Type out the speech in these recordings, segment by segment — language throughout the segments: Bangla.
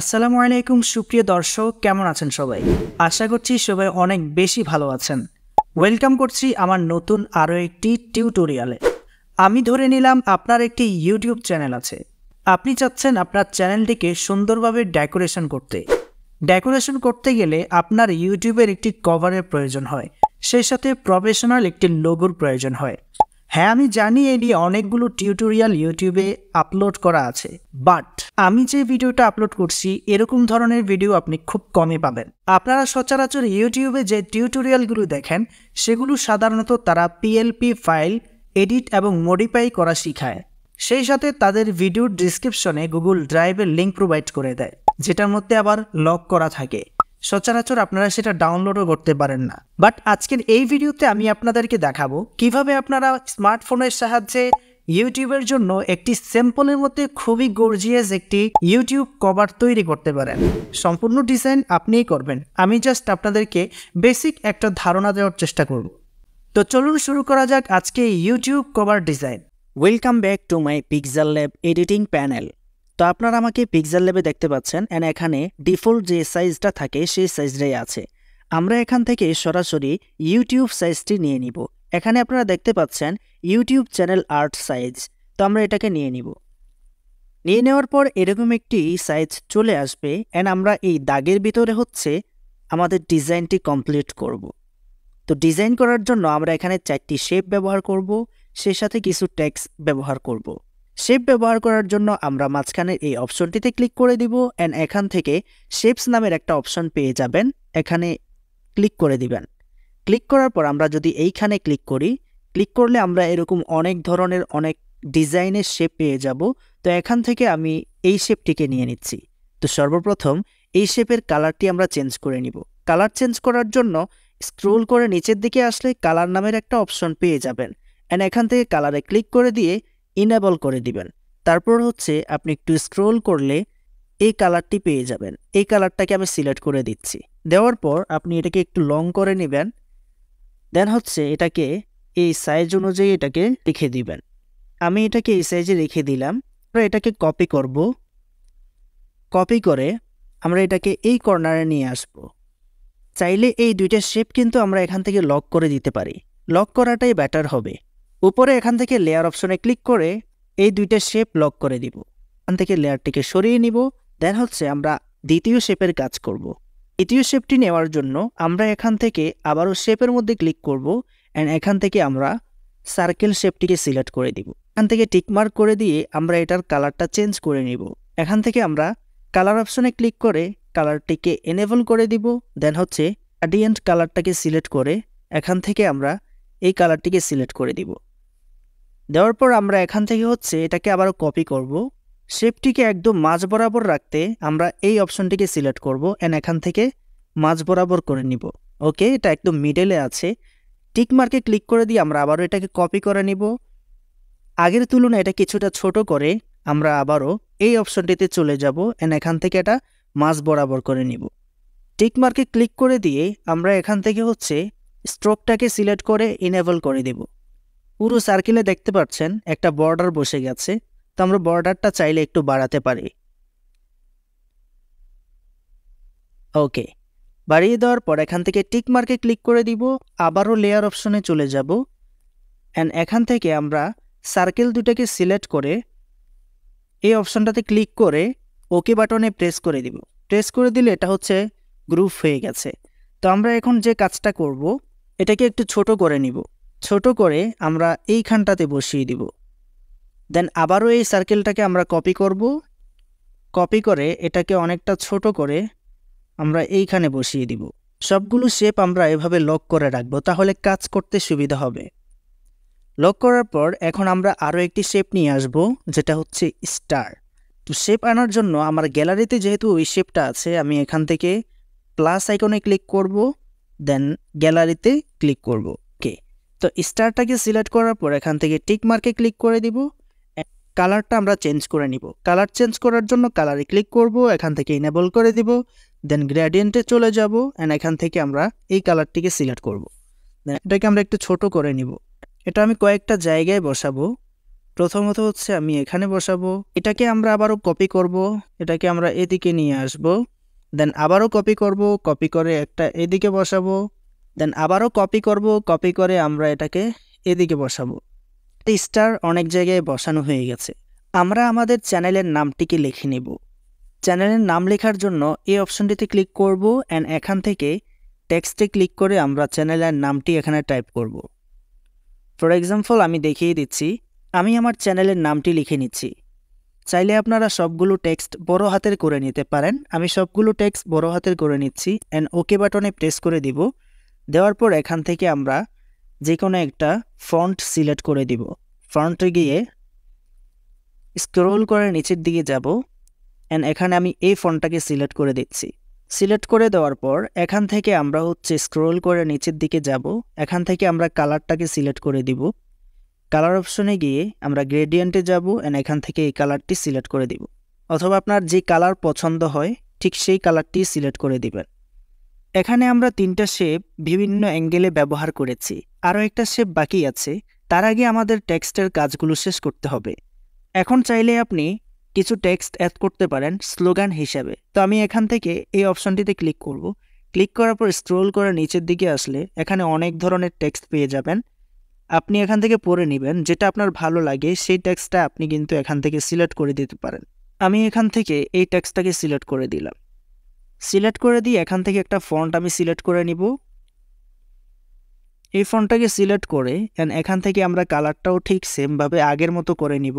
আসসালামু আলাইকুম সুপ্রিয় দর্শক কেমন আছেন সবাই আশা করছি সবাই অনেক বেশি ভালো আছেন ওয়েলকাম করছি আমার নতুন আরও একটি টিউটোরিয়ালে আমি ধরে নিলাম আপনার একটি ইউটিউব চ্যানেল আছে আপনি চাচ্ছেন আপনার চ্যানেলটিকে সুন্দরভাবে ডেকোরেশন করতে ডেকোরেশন করতে গেলে আপনার ইউটিউবের একটি কভারের প্রয়োজন হয় সেই সাথে প্রফেশনাল একটি লোগোর প্রয়োজন হয় হ্যাঁ আমি জানি এ নিয়ে অনেকগুলো টিউটোরিয়াল ইউটিউবে আপলোড করা আছে বাট আমি যে ভিডিওটা আপলোড করছি এরকম ধরনের ভিডিও আপনি খুব কমই পাবেন আপনারা সচরাচর ইউটিউবে যে টিউটোরিয়ালগুলো দেখেন সেগুলো সাধারণত তারা পিএলপি ফাইল এডিট এবং মডিফাই করা শিখায় সেই সাথে তাদের ভিডিওর ডিসক্রিপশনে গুগল ড্রাইভের লিঙ্ক প্রোভাইড করে দেয় যেটার মধ্যে আবার লক করা থাকে সচরাচর আপনারা সেটা ডাউনলোডও করতে পারেন না বাট আজকের এই ভিডিওতে আমি আপনাদেরকে দেখাবো কিভাবে আপনারা স্মার্টফোনের সাহায্যে ইউটিউবের জন্য একটি স্যাম্পলের মধ্যে খুবই গর্জিয়াস একটি ইউটিউব কভার তৈরি করতে পারেন সম্পূর্ণ ডিজাইন আপনিই করবেন আমি জাস্ট আপনাদেরকে বেসিক একটা ধারণা দেওয়ার চেষ্টা করব তো চলুন শুরু করা যাক আজকে YouTube cover design welcome back to my Pixel Lab editing panel তো আপনারা আমাকে পিক্সেল ল্যাবে দেখতে পাচ্ছেন অ্যান্ড এখানে ডিফল্ট যে সাইজটা থাকে সেই সাইজটাই আছে আমরা এখান থেকে সরাসরি ইউটিউব সাইজটি নিয়ে নিব এখানে আপনারা দেখতে পাচ্ছেন ইউটিউব চ্যানেল আর্ট সাইজ তো আমরা এটাকে নিয়ে নিব নিয়ে নেওয়ার পর এরকম একটি সাইজ চলে আসবে অ্যান্ড আমরা এই দাগের ভিতরে হচ্ছে আমাদের ডিজাইনটি কমপ্লিট করব। তো ডিজাইন করার জন্য আমরা এখানে চারটি শেপ ব্যবহার করব সে সাথে কিছু টেক্স ব্যবহার করব। শেপ ব্যবহার করার জন্য আমরা মাঝখানের এই অপশনটিতে ক্লিক করে দিব অ্যান্ড এখান থেকে শেপস নামের একটা অপশন পেয়ে যাবেন এখানে ক্লিক করে দিবেন ক্লিক করার পর আমরা যদি এইখানে ক্লিক করি ক্লিক করলে আমরা এরকম অনেক ধরনের অনেক ডিজাইনের শেপ পেয়ে যাব তো এখান থেকে আমি এই শেপটিকে নিয়ে নিচ্ছি তো সর্বপ্রথম এই শেপের কালারটি আমরা চেঞ্জ করে নিব কালার চেঞ্জ করার জন্য স্ক্রোল করে নিচের দিকে আসলে কালার নামের একটা অপশন পেয়ে যাবেন অ্যান্ড এখান থেকে কালারে ক্লিক করে দিয়ে ইনেবল করে দিবেন তারপর হচ্ছে আপনি একটু স্ক্রোল করলে এই কালারটি পেয়ে যাবেন এই কালারটাকে আমি সিলেক্ট করে দিচ্ছি দেওয়ার পর আপনি এটাকে একটু লং করে নেবেন দেন হচ্ছে এটাকে এই সাইজ অনুযায়ী এটাকে লিখে দিবেন আমি এটাকে এই সাইজে রেখে দিলাম আমরা এটাকে কপি করব কপি করে আমরা এটাকে এই কর্নারে নিয়ে আসব চাইলে এই দুইটা শেপ কিন্তু আমরা এখান থেকে লক করে দিতে পারি লক করাটাই বেটার হবে উপরে এখান থেকে লেয়ার অপশনে ক্লিক করে এই দুইটা শেপ লক করে দিব এখান থেকে লেয়ারটিকে সরিয়ে নিব দেন হচ্ছে আমরা দ্বিতীয় শেপের কাজ করব। দ্বিতীয় শেপটি নেওয়ার জন্য আমরা এখান থেকে আবারও শেপের মধ্যে ক্লিক করব অ্যান্ড এখান থেকে আমরা সার্কেল শেপটিকে সিলেক্ট করে দিব এখান থেকে টিকমার্ক করে দিয়ে আমরা এটার কালারটা চেঞ্জ করে নিব এখান থেকে আমরা কালার অপশনে ক্লিক করে কালারটিকে এনেবল করে দিব দেন হচ্ছে অ্যাডিয়েন্ট কালারটাকে সিলেক্ট করে এখান থেকে আমরা এই কালারটিকে সিলেক্ট করে দিব দেওয়ার পর আমরা এখান থেকে হচ্ছে এটাকে আবার কপি করব শেপটিকে একদম মাঝ বরাবর রাখতে আমরা এই অপশনটিকে সিলেক্ট করব অ্যান্ড এখান থেকে মাঝ বরাবর করে নিব ওকে এটা একদম মিডেলে আছে টিক মার্কে ক্লিক করে দিয়ে আমরা আবারও এটাকে কপি করে নিব আগের তুলনায় এটা কিছুটা ছোট করে আমরা আবারও এই অপশনটিতে চলে যাব অ্যান্ড এখান থেকে এটা মাঝ বরাবর করে নিব টিক মার্কে ক্লিক করে দিয়ে আমরা এখান থেকে হচ্ছে স্ট্রোকটাকে সিলেক্ট করে ইনেবল করে দেব পুরো সার্কেলে দেখতে পাচ্ছেন একটা বর্ডার বসে গেছে তো আমরা বর্ডারটা চাইলে একটু বাড়াতে পারি ওকে বাড়িয়ে দেওয়ার পর এখান থেকে টিক মার্কে ক্লিক করে দিব আবারও লেয়ার অপশনে চলে যাব অ্যান্ড এখান থেকে আমরা সার্কেল দুটাকে সিলেক্ট করে এই অপশনটাতে ক্লিক করে ওকে বাটনে প্রেস করে দিব প্রেস করে দিলে এটা হচ্ছে গ্রুপ হয়ে গেছে তো আমরা এখন যে কাজটা করব এটাকে একটু ছোট করে নিব ছোট করে আমরা এইখানটাতে বসিয়ে দিব দেন আবারও এই সার্কেলটাকে আমরা কপি করব কপি করে এটাকে অনেকটা ছোট করে আমরা এইখানে বসিয়ে দিব সবগুলো শেপ আমরা এভাবে লক করে রাখব তাহলে কাজ করতে সুবিধা হবে লক করার পর এখন আমরা আরও একটি শেপ নিয়ে আসব যেটা হচ্ছে স্টার তো শেপ আনার জন্য আমার গ্যালারিতে যেহেতু ওই শেপটা আছে আমি এখান থেকে প্লাস আইকনে ক্লিক করব দেন গ্যালারিতে ক্লিক করব তো স্টারটাকে সিলেক্ট করার পর এখান থেকে টিক মার্কে ক্লিক করে দিব কালারটা আমরা চেঞ্জ করে নিব কালার চেঞ্জ করার জন্য কালারে ক্লিক করব এখান থেকে ইনেবল করে দিব দেন গ্রেডিয়েন্টে চলে যাব অ্যান্ড এখান থেকে আমরা এই কালারটিকে সিলেক্ট করব দেন এটাকে আমরা একটু ছোট করে নিব এটা আমি কয়েকটা জায়গায় বসাবো প্রথমত হচ্ছে আমি এখানে বসাবো এটাকে আমরা আবারও কপি করব এটাকে আমরা এদিকে নিয়ে আসব দেন আবারও কপি করব কপি করে একটা এদিকে বসাবো দেন আবারও কপি করব কপি করে আমরা এটাকে এদিকে বসাবো স্টার অনেক জায়গায় বসানো হয়ে গেছে আমরা আমাদের চ্যানেলের নামটিকে লিখে নেব চ্যানেলের নাম লেখার জন্য এই অপশনটিতে ক্লিক করব অ্যান্ড এখান থেকে টেক্সটে ক্লিক করে আমরা চ্যানেলের নামটি এখানে টাইপ করব ফর এক্সাম্পল আমি দেখিয়ে দিচ্ছি আমি আমার চ্যানেলের নামটি লিখে নিচ্ছি চাইলে আপনারা সবগুলো টেক্সট বড় হাতের করে নিতে পারেন আমি সবগুলো টেক্সট বড় হাতের করে নিচ্ছি অ্যান্ড ওকে বাটনে প্রেস করে দিব দেওয়ার পর এখান থেকে আমরা যে কোনো একটা ফন্ট সিলেক্ট করে দিব ফন্টে গিয়ে স্ক্রোল করে নিচের দিকে যাব অ্যান্ড এখানে আমি এই ফন্টটাকে সিলেক্ট করে দিচ্ছি সিলেক্ট করে দেওয়ার পর এখান থেকে আমরা হচ্ছে স্ক্রোল করে নিচের দিকে যাব এখান থেকে আমরা কালারটাকে সিলেক্ট করে দিব কালার অপশনে গিয়ে আমরা গ্রেডিয়েন্টে যাব অ্যান্ড এখান থেকে এই কালারটি সিলেক্ট করে দিব অথবা আপনার যে কালার পছন্দ হয় ঠিক সেই কালারটি সিলেক্ট করে দিবেন এখানে আমরা তিনটা শেপ বিভিন্ন অ্যাঙ্গেলে ব্যবহার করেছি আরও একটা শেপ বাকি আছে তার আগে আমাদের টেক্সটের কাজগুলো শেষ করতে হবে এখন চাইলে আপনি কিছু টেক্সট অ্যাড করতে পারেন স্লোগান হিসাবে তো আমি এখান থেকে এই অপশনটিতে ক্লিক করব ক্লিক করার পর স্ক্রোল করে নিচের দিকে আসলে এখানে অনেক ধরনের টেক্সট পেয়ে যাবেন আপনি এখান থেকে পড়ে নেবেন যেটা আপনার ভালো লাগে সেই টেক্সটটা আপনি কিন্তু এখান থেকে সিলেক্ট করে দিতে পারেন আমি এখান থেকে এই টেক্সটটাকে সিলেক্ট করে দিলাম সিলেক্ট করে দিয়ে এখান থেকে একটা ফন্ট আমি সিলেক্ট করে নিব এই ফন্টটাকে সিলেক্ট করে এখান থেকে আমরা কালারটাও ঠিক সেমভাবে আগের মতো করে নিব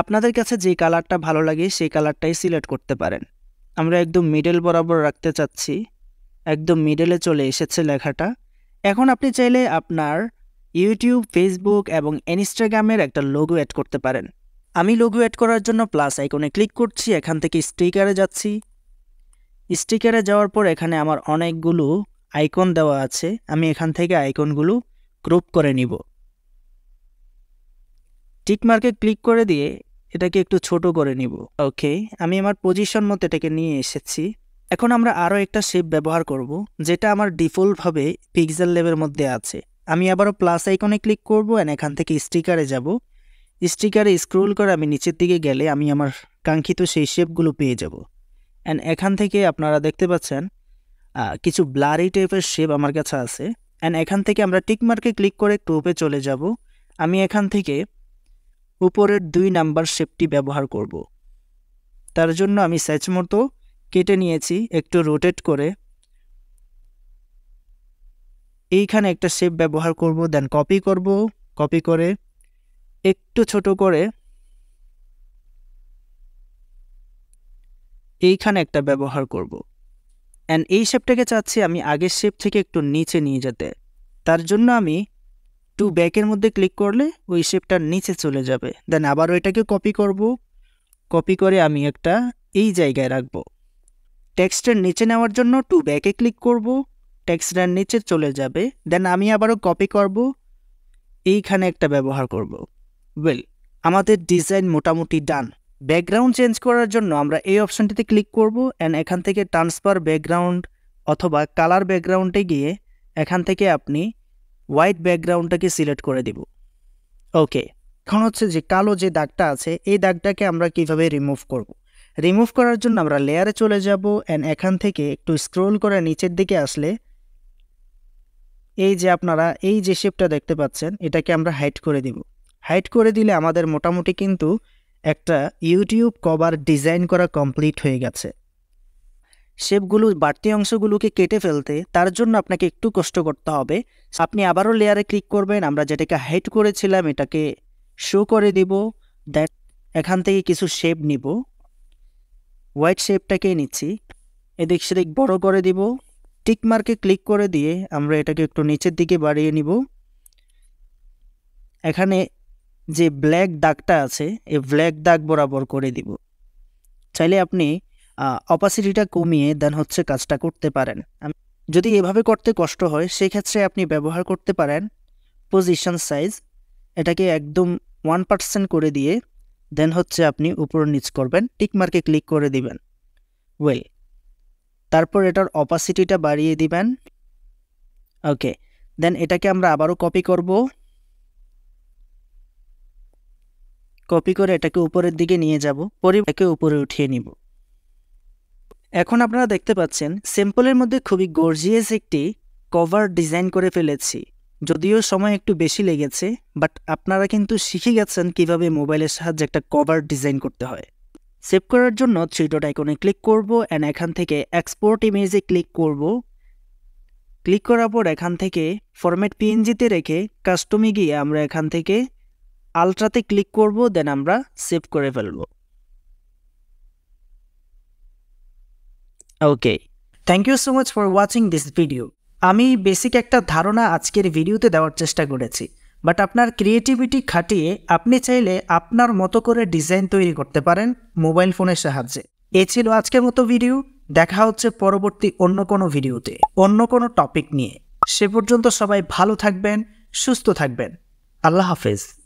আপনাদের কাছে যে কালারটা ভালো লাগে সেই কালারটাই সিলেক্ট করতে পারেন আমরা একদম মিডল বরাবর রাখতে চাচ্ছি একদম মিডলে চলে এসেছে লেখাটা এখন আপনি চাইলে আপনার ইউটিউব ফেসবুক এবং ইনস্টাগ্রামের একটা লোগো অ্যাড করতে পারেন আমি লোগো অ্যাড করার জন্য প্লাস আইকনে ক্লিক করছি এখান থেকে স্টিকারে যাচ্ছি স্টিকারে যাওয়ার পর এখানে আমার অনেকগুলো আইকন দেওয়া আছে আমি এখান থেকে আইকনগুলো ক্রুপ করে নিব টিকমার্কে ক্লিক করে দিয়ে এটাকে একটু ছোট করে নিব ওকে আমি আমার পজিশন মতো এটাকে নিয়ে এসেছি এখন আমরা আরও একটা শেপ ব্যবহার করব যেটা আমার ডিফল্টভাবে পিক্সেল লেভের মধ্যে আছে আমি আবারও প্লাস আইকনে ক্লিক করব অ্যান্ড এখান থেকে স্টিকারে যাব স্টিকারে স্ক্রোল করে আমি নিচের দিকে গেলে আমি আমার কাঙ্ক্ষিত সেই শেপগুলো পেয়ে যাব অ্যান্ড এখান থেকে আপনারা দেখতে পাচ্ছেন কিছু ব্লারি টাইপের শেপ আমার কাছে আছে অ্যান্ড এখান থেকে আমরা টিকমার্কে ক্লিক করে ক্রোপে চলে যাব আমি এখান থেকে উপরের দুই নাম্বার শেপটি ব্যবহার করব। তার জন্য আমি স্যাচ মতো কেটে নিয়েছি একটু রোটেট করে এইখানে একটা শেপ ব্যবহার করব দেন কপি করব কপি করে একটু ছোট করে এইখানে একটা ব্যবহার করব। অ্যান্ড এই শেপটাকে চাচ্ছি আমি আগের শেপ থেকে একটু নিচে নিয়ে যেতে তার জন্য আমি টু ব্যাকের মধ্যে ক্লিক করলে ওই শেপটার নিচে চলে যাবে দেন আবার ওইটাকে কপি করব কপি করে আমি একটা এই জায়গায় রাখব টেক্সটের নিচে নেওয়ার জন্য টু ব্যাকে ক্লিক করব টেক্সটার নিচে চলে যাবে দেন আমি আবারও কপি করব এইখানে একটা ব্যবহার করব ওয়েল আমাদের ডিজাইন মোটামুটি ডান ব্যাকগ্রাউন্ড চেঞ্জ করার জন্য আমরা এই অপশানটিতে ক্লিক করব অ্যান্ড এখান থেকে ট্রান্সফার ব্যাকগ্রাউন্ড অথবা কালার ব্যাকগ্রাউন্ডে গিয়ে এখান থেকে আপনি হোয়াইট ব্যাকগ্রাউন্ডটাকে সিলেক্ট করে দিব ওকে এখন হচ্ছে যে কালো যে দাগটা আছে এই দাগটাকে আমরা কিভাবে রিমুভ করব। রিমুভ করার জন্য আমরা লেয়ারে চলে যাব অ্যান্ড এখান থেকে একটু স্ক্রোল করে নিচের দিকে আসলে এই যে আপনারা এই যে শেপটা দেখতে পাচ্ছেন এটাকে আমরা হাইট করে দিব হাইট করে দিলে আমাদের মোটামুটি কিন্তু একটা ইউটিউব কভার ডিজাইন করা কমপ্লিট হয়ে গেছে শেপগুলো বাড়তি অংশগুলোকে কেটে ফেলতে তার জন্য আপনাকে একটু কষ্ট করতে হবে আপনি আবারও লেয়ারে ক্লিক করবেন আমরা যেটাকে হাইট করেছিলাম এটাকে শো করে দিব দ্যাট এখান থেকে কিছু শেপ নিব হোয়াইট শেপটাকে নিচ্ছি এদিক সেদিক বড় করে দিব টিক মার্কে ক্লিক করে দিয়ে আমরা এটাকে একটু নিচের দিকে বাড়িয়ে নিব এখানে যে ব্ল্যাক দাগটা আছে এই ব্ল্যাক দাগ বরাবর করে দিব চাইলে আপনি অপাসিটিটা কমিয়ে দেন হচ্ছে কাজটা করতে পারেন যদি এভাবে করতে কষ্ট হয় সেক্ষেত্রে আপনি ব্যবহার করতে পারেন পজিশন সাইজ এটাকে একদম ওয়ান পার্সেন্ট করে দিয়ে দেন হচ্ছে আপনি উপর নিচ করবেন টিক মার্কে ক্লিক করে দিবেন ওয়েল তারপর এটার অপাসিটিটা বাড়িয়ে দিবেন ওকে দেন এটাকে আমরা আবারও কপি করব কপি করে এটাকে উপরের দিকে নিয়ে যাব পরে একে উপরে উঠিয়ে নিব এখন আপনারা দেখতে পাচ্ছেন সিম্পলের মধ্যে খুবই গর্জিয়াস একটি কভার ডিজাইন করে ফেলেছি যদিও সময় একটু বেশি লেগেছে বাট আপনারা কিন্তু শিখে গেছেন কিভাবে মোবাইলের সাহায্যে একটা কভার ডিজাইন করতে হয় সেভ করার জন্য থ্রি ডট আইকনে ক্লিক করব অ্যান্ড এখান থেকে এক্সপোর্ট ইমেজে ক্লিক করব ক্লিক করার পর এখান থেকে ফরম্যাট পিএনজিতে রেখে কাস্টমে গিয়ে আমরা এখান থেকে আলট্রাতে ক্লিক করব দেন আমরা সেভ করে ফেলব okay thank you so much for watching this video আমি বেসিক একটা ধারণা আজকের ভিডিওতে দেওয়ার চেষ্টা করেছি বাট আপনার ক্রিয়েটিভিটি খাটিয়ে আপনি চাইলে আপনার মতো করে ডিজাইন তৈরি করতে পারেন মোবাইল ফোনের সাহায্যে এ ছিল আজকের মতো ভিডিও দেখা হচ্ছে পরবর্তী অন্য কোনো ভিডিওতে অন্য কোনো টপিক নিয়ে সে পর্যন্ত সবাই ভালো থাকবেন সুস্থ থাকবেন আল্লাহ হাফেজ